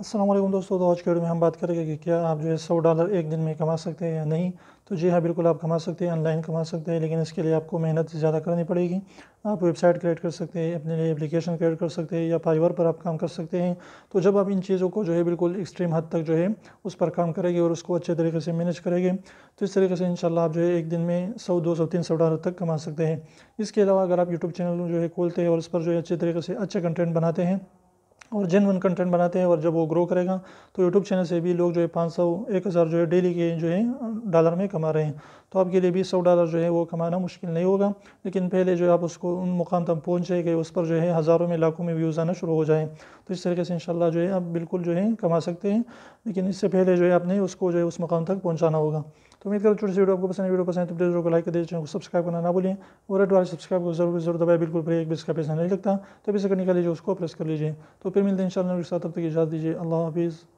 असलम दोस्तों तो आज के वीडियो में हम बात करेंगे कि क्या आप जो है सौ डॉलर एक दिन में कमा सकते हैं या नहीं तो जी हाँ बिल्कुल आप कमा सकते हैं ऑनलाइन कमा सकते हैं लेकिन इसके लिए आपको मेहनत ज़्यादा करनी पड़ेगी आप वेबसाइट क्रिएट कर सकते हैं अपने लिए एप्लीकेशन क्रिएट कर सकते हैं या फाइवर पर आप काम कर सकते हैं तो जब आप इन चीज़ों को जो है बिल्कुल एक्सट्रीम हद तक जो है उस पर काम करेंगे और उसको अच्छे तरीके से मैनेज करेंगे तो इस तरीके से इन आप जो है एक दिन में सौ दो सौ तीन सौ डॉलर तक कमा सकते हैं इसके अलावा अगर आप यूट्यूब चैनल जो है खोलते हैं और उस पर जो है अच्छे तरीके से अच्छा कंटेंट बनाते हैं और जिन वन कंटेंट बनाते हैं और जब वो ग्रो करेगा तो यूट्यूब चैनल से भी लोग जो है पाँच सौ एक हज़ार जो है डेली के जो है डॉलर में कमा रहे हैं तो आपके लिए बीस सौ डॉलर जो है वो कमाना मुश्किल नहीं होगा लेकिन पहले जो है आप उसको उन मुकाम तक पहुँचे कि उस पर जो है हज़ारों में लाखों में व्यूज़ आना शुरू हो जाए तो इस तरीके से इन जो है आप बिल्कुल जो है कमा सकते हैं लेकिन इससे पहले जो है आपने उसको जो है उस मुकाम तक पहुँचाना होगा तो उम्मीद करो छोटी सी वीडियो आपको पसंद वीडियो पसंद है तो प्लीज़ वीडियो को लाइक दे चैनल को सब्सक्राइब करना ना भूलें और एड वाले सब्सक्राइब को जरूर जरूर दबाए बिल्कुल भी एक भी इसका पैसा नहीं लगता तो अभी से करने का लीजिए उसको प्रेस कर लीजिए तो फिर मिलते हैं इन शाला साथ तब तक इजाज़ दीजिए अल्लाह हाफिज़